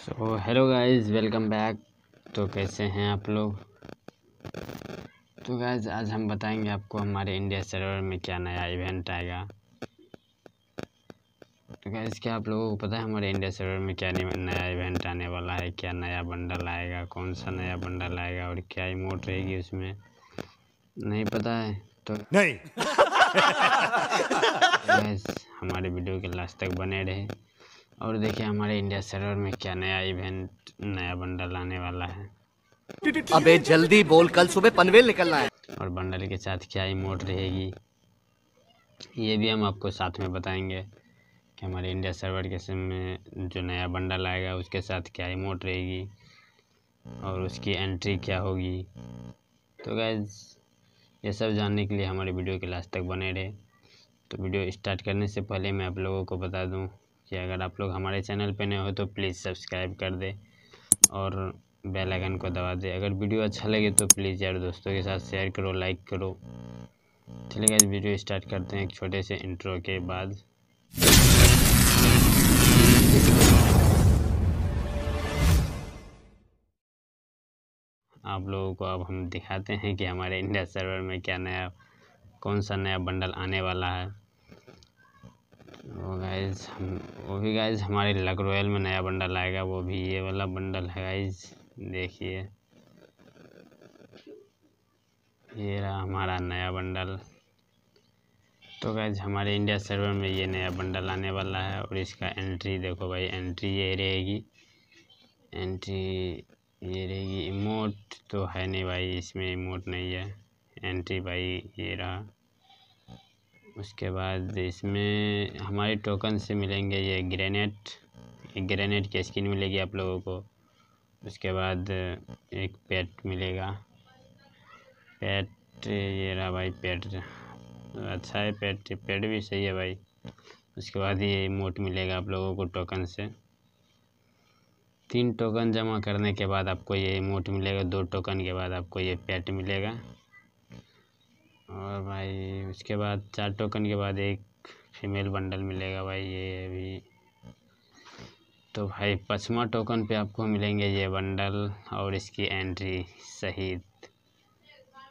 सो hello guys welcome back तो कैसे हैं आप लोग तो गाइस आज हम बताएंगे आपको हमारे इंडिया सर्वर में क्या नया इवेंट आएगा तो गाइस क्या आप लोगों को पता है हमारे इंडिया सर्वर में क्या नया इवेंट आने वाला है क्या नया बंडल आएगा कौन सा नया बंडल आएगा और क्या इमोट रहेगी उसमें नहीं पता है तो नहीं हमारे वीडियो के लास्ट तक बने रहे और देखिए हमारे इंडिया सर्वर में क्या नया इवेंट नया बंडल आने वाला है अबे जल्दी बोल कल सुबह पनवेल निकलना है और बंडल के साथ क्या इमोट रहेगी ये भी हम आपको साथ में बताएंगे कि हमारे इंडिया सर्वर के सिम में जो नया बंडल आएगा उसके साथ क्या इमोट रहेगी और उसकी एंट्री क्या होगी तो गैज ये सब जानने के लिए हमारे वीडियो के लास्ट तक बने रहे तो वीडियो स्टार्ट करने से पहले मैं आप लोगों को बता दूं कि अगर आप लोग हमारे चैनल पर नए हो तो प्लीज़ सब्सक्राइब कर दे और बेल आइकन को दबा दे अगर वीडियो अच्छा लगे तो प्लीज़ यार दोस्तों के साथ शेयर करो लाइक करो चलिए इस वीडियो स्टार्ट करते हैं एक छोटे से इंट्रो के बाद आप लोगों को अब हम दिखाते हैं कि हमारे इंडिया सर्वर में क्या नया कौन सा नया बंडल आने वाला है वो गाइज हम वो भी गाइज हमारे लक रॉयल में नया बंडल आएगा वो भी ये वाला बंडल है गाइज देखिए ये रहा हमारा नया बंडल तो गाइज हमारे इंडिया सर्वर में ये नया बंडल आने वाला है और इसका एंट्री देखो भाई एंट्री ये रहेगी एंट्री ये रहेगी इमोट तो है नहीं भाई इसमें इमोट नहीं है एंट्री भाई ये रहा उसके बाद इसमें हमारे टोकन से मिलेंगे ये ग्रेनेट एक ग्रेनेट की स्किन मिलेगी आप लोगों को उसके बाद एक पेट मिलेगा पेट ये रहा भाई पेट अच्छा है पेट पेट भी सही है भाई उसके बाद ये मोट मिलेगा आप लोगों को टोकन से तीन टोकन जमा करने के बाद आपको ये मोट मिलेगा दो टोकन के बाद आपको ये पेट मिलेगा और भाई उसके बाद चार टोकन के बाद एक फीमेल बंडल मिलेगा भाई ये अभी तो भाई पचवा टोकन पे आपको मिलेंगे ये बंडल और इसकी एंट्री सहित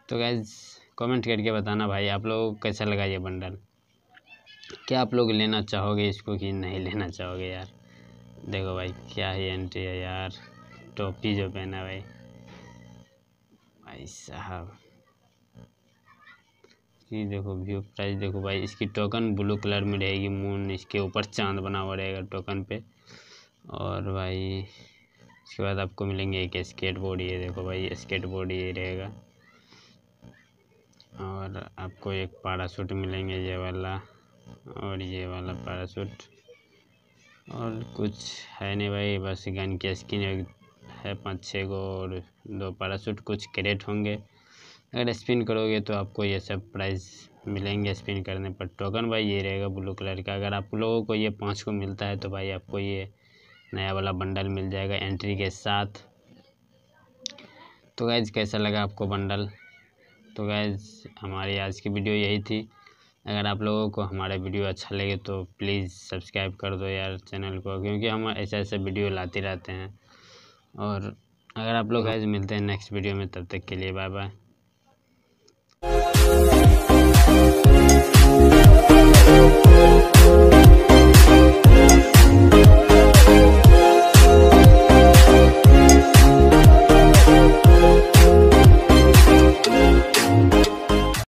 तो गैज कमेंट करके बताना भाई आप लोग कैसा लगा ये बंडल क्या आप लोग लेना चाहोगे इसको कि नहीं लेना चाहोगे यार देखो भाई क्या ही एंट्री है यार टोपी जो पहना भाई भाई साहब इसकी देखो व्यू प्राइस देखो भाई इसकी टोकन ब्लू कलर में रहेगी मून इसके ऊपर चांद बना हुआ रहेगा टोकन पे और भाई इसके बाद आपको मिलेंगे एक स्केट बोर्ड ये देखो भाई स्केट बोर्ड ये रहेगा और आपको एक पैराशूट मिलेंगे ये वाला और ये वाला पैराशूट और कुछ है नहीं भाई बस गन की स्किन है पाँच छः गो और दो पैराशूट कुछ क्रेट होंगे अगर स्पिन करोगे तो आपको ये सब प्राइस मिलेंगे स्पिन करने पर टोकन भाई ये रहेगा ब्लू कलर का अगर आप लोगों को ये पाँच को मिलता है तो भाई आपको ये नया वाला बंडल मिल जाएगा एंट्री के साथ तो गैज़ कैसा लगा आपको बंडल तो गैज़ हमारी आज की वीडियो यही थी अगर आप लोगों को हमारा वीडियो अच्छा लगे तो प्लीज़ सब्सक्राइब कर दो यार चैनल को क्योंकि हम ऐसे ऐसे वीडियो लाते रहते हैं और अगर आप लोग गैज़ हाँ। मिलते हैं नेक्स्ट वीडियो में तब तक के लिए बाय बाय